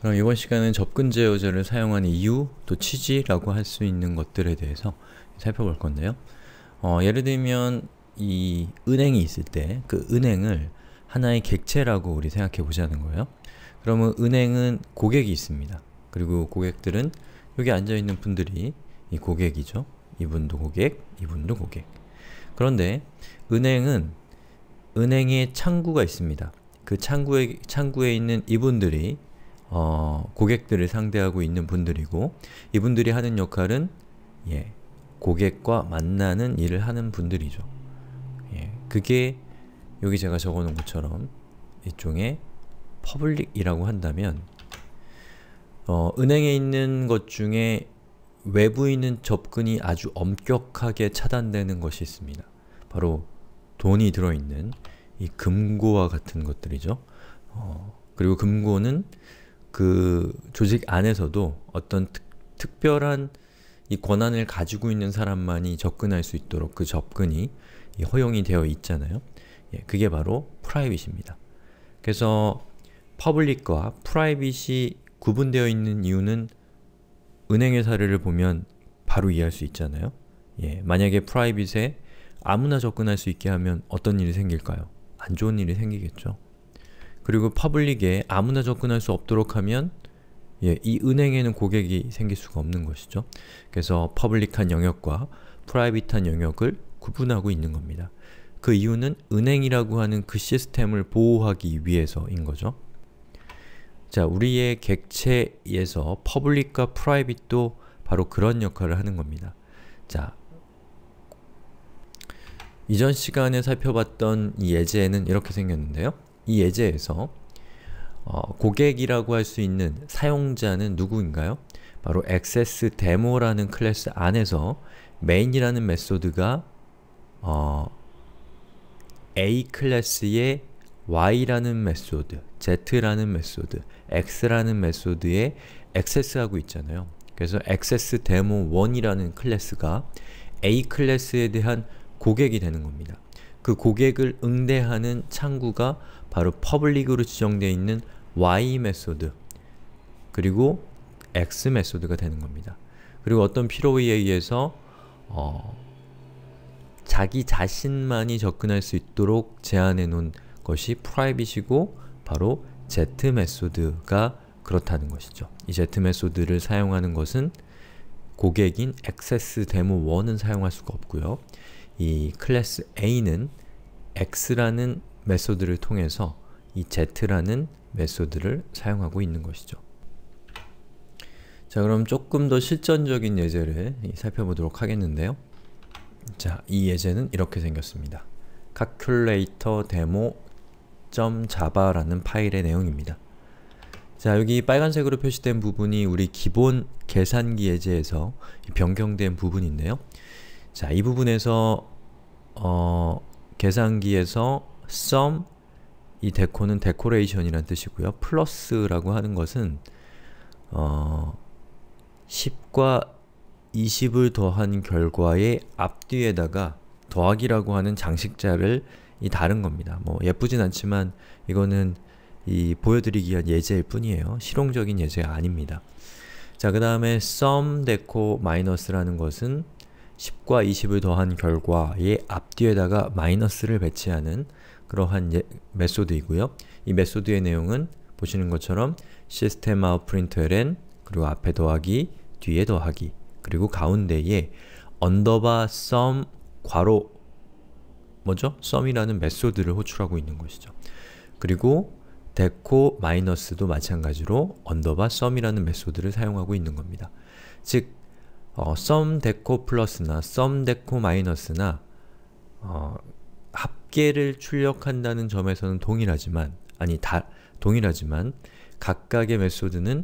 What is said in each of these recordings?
그럼 이번 시간은 접근제 어제를 사용한 이유, 또 취지라고 할 수 있는 것들에 대해서 살펴볼 건데요. 어, 예를 들면 이 은행이 있을 때 그 은행을 하나의 객체라고 우리 생각해 보자는 거예요. 그러면 은행은 고객이 있습니다. 그리고 고객들은 여기 앉아있는 분들이 이 고객이죠. 이분도 고객, 이분도 고객. 그런데 은행은 은행에 창구가 있습니다. 그 창구에, 창구에 있는 이분들이 어, 고객들을 상대하고 있는 분들이고 이분들이 하는 역할은 예, 고객과 만나는 일을 하는 분들이죠. 예, 그게 여기 제가 적어놓은 것처럼 일종의 퍼블릭이라고 한다면 어, 은행에 있는 것 중에 외부에 있 접근이 아주 엄격하게 차단되는 것이 있습니다. 바로 돈이 들어있는 이 금고와 같은 것들이죠. 어, 그리고 금고는 그 조직 안에서도 어떤 특, 특별한 이 권한을 가지고 있는 사람만이 접근할 수 있도록 그 접근이 허용이 되어 있잖아요. 예, 그게 바로 프라이빗입니다. 그래서 퍼블릭과 프라이빗이 구분되어 있는 이유는 은행의 사례를 보면 바로 이해할 수 있잖아요. 예, 만약에 프라이빗에 아무나 접근할 수 있게 하면 어떤 일이 생길까요? 안 좋은 일이 생기겠죠. 그리고 퍼블릭에 아무나 접근할 수 없도록 하면 예, 이 은행에는 고객이 생길 수가 없는 것이죠. 그래서 퍼블릭한 영역과 프라이빗한 영역을 구분하고 있는 겁니다. 그 이유는 은행이라고 하는 그 시스템을 보호하기 위해서인 거죠. 자, 우리의 객체에서 퍼블릭과 프라이빗도 바로 그런 역할을 하는 겁니다. 자, 이전 시간에 살펴봤던 이 예제는 이렇게 생겼는데요. 이 예제에서 어, 고객이라고 할 수 있는 사용자는 누구인가요? 바로 accessDemo라는 클래스 안에서 main이라는 메소드가 어, a 클래스의 y라는 메소드, z라는 메소드, x라는 메소드에 액세스하고 있잖아요. 그래서 accessDemo1이라는 클래스가 a 클래스에 대한 고객이 되는 겁니다. 그 고객을 응대하는 창구가 바로 퍼블릭으로 지정되어 있는 y 메소드 그리고 x 메소드가 되는 겁니다. 그리고 어떤 필요에 의해서 어, 자기 자신만이 접근할 수 있도록 제한해 놓은 것이 프라이빗이고 바로 z 메소드가 그렇다는 것이죠. 이 z 메소드를 사용하는 것은 고객인 access demo1은 사용할 수가 없고요. 이 클래스 a는 x라는 메소드를 통해서 이 z라는 메소드를 사용하고 있는 것이죠. 자 그럼 조금 더 실전적인 예제를 살펴보도록 하겠는데요. 자, 이 예제는 이렇게 생겼습니다. calculator demo.java라는 파일의 내용입니다. 자, 여기 빨간색으로 표시된 부분이 우리 기본 계산기 예제에서 변경된 부분인데요. 자, 이 부분에서 어, 계산기에서 s o m 이 데코는 데코레이션이란 뜻이고요. 플러스라고 하는 것은 어, 10과 20을 더한 결과의 앞뒤에다가 더하기라고 하는 장식자를 이 다른 겁니다. 뭐 예쁘진 않지만 이거는 이 보여드리기 위한 예제일 뿐이에요. 실용적인 예제가 아닙니다. 자, 그 다음에 sum deco minus라는 것은 10과 20을 더한 결과의 앞뒤에다가 마이너스를 배치하는 그러한 예, 메소드이고요. 이 메소드의 내용은 보시는 것처럼 system out println 그리고 앞에 더하기, 뒤에 더하기, 그리고 가운데에 언더바 sum 괄호 뭐죠? sum이라는 메소드를 호출하고 있는 것이죠. 그리고 데코 마이너스도 마찬가지로 언더바 썸이라는 메소드를 사용하고 있는 겁니다. 즉, 어, 썸데코 플러스나 썸데코 마이너스나 어, 합계를 출력한다는 점에서는 동일하지만 아니 다 동일하지만 각각의 메소드는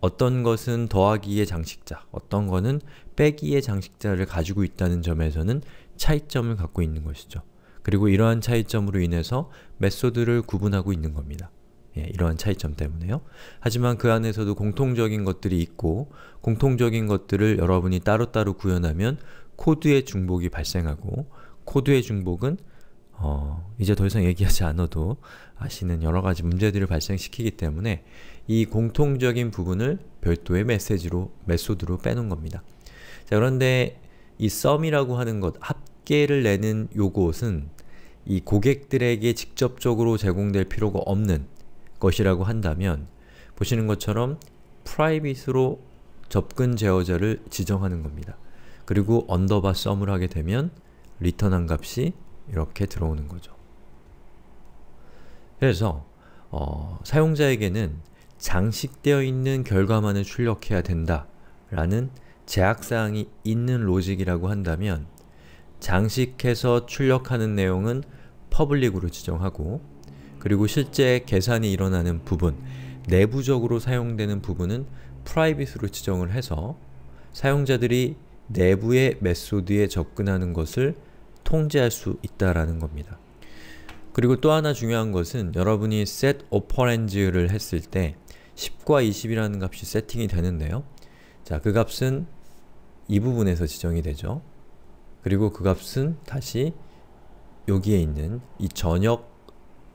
어떤 것은 더하기의 장식자, 어떤 거는 빼기의 장식자를 가지고 있다는 점에서는 차이점을 갖고 있는 것이죠. 그리고 이러한 차이점으로 인해서 메소드를 구분하고 있는 겁니다. 예, 이러한 차이점 때문에요. 하지만 그 안에서도 공통적인 것들이 있고 공통적인 것들을 여러분이 따로따로 구현하면 코드의 중복이 발생하고 코드의 중복은 어, 이제 더 이상 얘기하지 않아도 아시는 여러 가지 문제들을 발생시키기 때문에 이 공통적인 부분을 별도의 메시지로, 메소드로 빼놓은 겁니다. 자, 그런데 이 썸이라고 하는 것, 합계를 내는 요것은 이 고객들에게 직접적으로 제공될 필요가 없는 것이라고 한다면 보시는 것처럼 private으로 접근 제어자를 지정하는 겁니다. 그리고 u n d e r 언더바 썸을 하게 되면 리턴한 값이 이렇게 들어오는 거죠. 그래서 어, 사용자에게는 장식되어 있는 결과만을 출력해야 된다 라는 제약사항이 있는 로직이라고 한다면 장식해서 출력하는 내용은 퍼블릭으로 지정하고 그리고 실제 계산이 일어나는 부분, 내부적으로 사용되는 부분은 프라이빗으로 지정을 해서 사용자들이 내부의 메소드에 접근하는 것을 통제할 수 있다라는 겁니다. 그리고 또 하나 중요한 것은 여러분이 set operands를 했을 때 10과 20이라는 값이 세팅이 되는데요. 자, 그 값은 이 부분에서 지정이 되죠. 그리고 그 값은 다시 여기에 있는 이 전역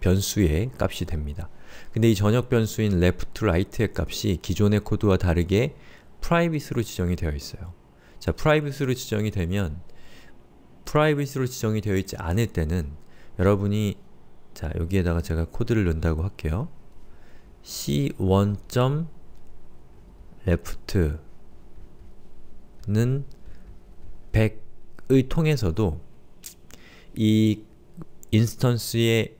변수의 값이 됩니다. 근데 이 전역 변수인 left, right의 값이 기존의 코드와 다르게 private로 지정이 되어 있어요. 자, private로 지정이 되면 private로 지정이 되어 있지 않을 때는 여러분이 자, 여기에다가 제가 코드를 넣는다고 할게요. c1.left는 100의 통해서도 이 인스턴스의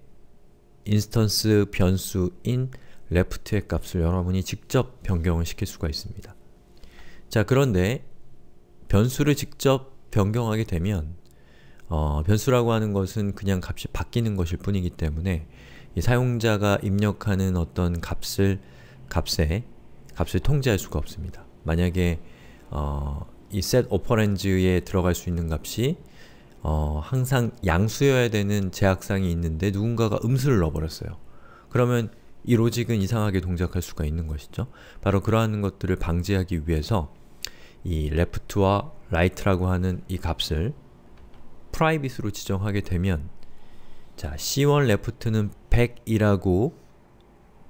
인스턴스 변수인 left의 값을 여러분이 직접 변경을 시킬 수가 있습니다. 자 그런데 변수를 직접 변경하게 되면 어, 변수라고 하는 것은 그냥 값이 바뀌는 것일 뿐이기 때문에 사용자가 입력하는 어떤 값을 값에 값을 통제할 수가 없습니다. 만약에 어, 이 set operands에 들어갈 수 있는 값이 어, 항상 양수여야 되는 제약상이 있는데 누군가가 음수를 넣어버렸어요. 그러면 이 로직은 이상하게 동작할 수가 있는 것이죠. 바로 그러한 것들을 방지하기 위해서 이 left와 right라고 하는 이 값을 private으로 지정하게 되면 자, c1 left는 100이라고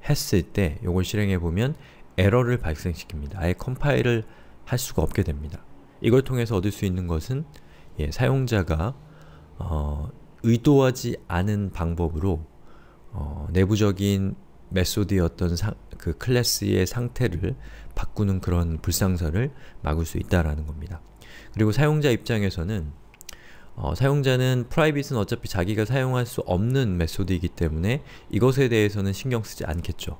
했을 때 이걸 실행해 보면 에러를 발생시킵니다. 아예 컴파일을 할 수가 없게 됩니다. 이걸 통해서 얻을 수 있는 것은 예, 사용자가 어, 의도하지 않은 방법으로 어, 내부적인 메소드였던 사, 그 클래스의 상태를 바꾸는 그런 불상사를 막을 수 있다라는 겁니다. 그리고 사용자 입장에서는 어, 사용자는 프라이빗은 어차피 자기가 사용할 수 없는 메소드이기 때문에 이것에 대해서는 신경 쓰지 않겠죠.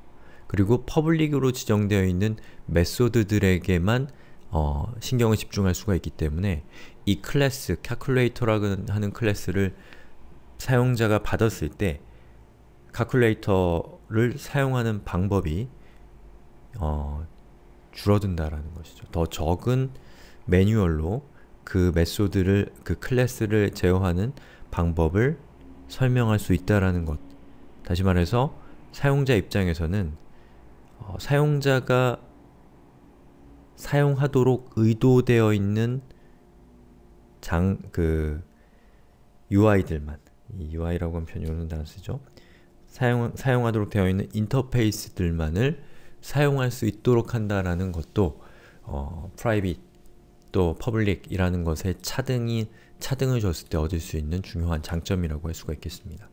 그리고 퍼블릭으로 지정되어 있는 메소드들에게만 어, 신경을 집중할 수가 있기 때문에 이 클래스, calculator라고 하는 클래스를 사용자가 받았을 때 calculator를 사용하는 방법이 어, 줄어든다라는 것이죠. 더 적은 매뉴얼로 그 메소드를, 그 클래스를 제어하는 방법을 설명할 수 있다라는 것. 다시 말해서 사용자 입장에서는 어, 사용자가 사용하도록 의도되어 있는 장, 그, UI들만, 이 UI라고 하면 편의로는 단어쓰죠. 사용, 사용하도록 되어 있는 인터페이스들만을 사용할 수 있도록 한다라는 것도 어, private 또 public이라는 것에 차등이, 차등을 줬을 때 얻을 수 있는 중요한 장점이라고 할 수가 있겠습니다.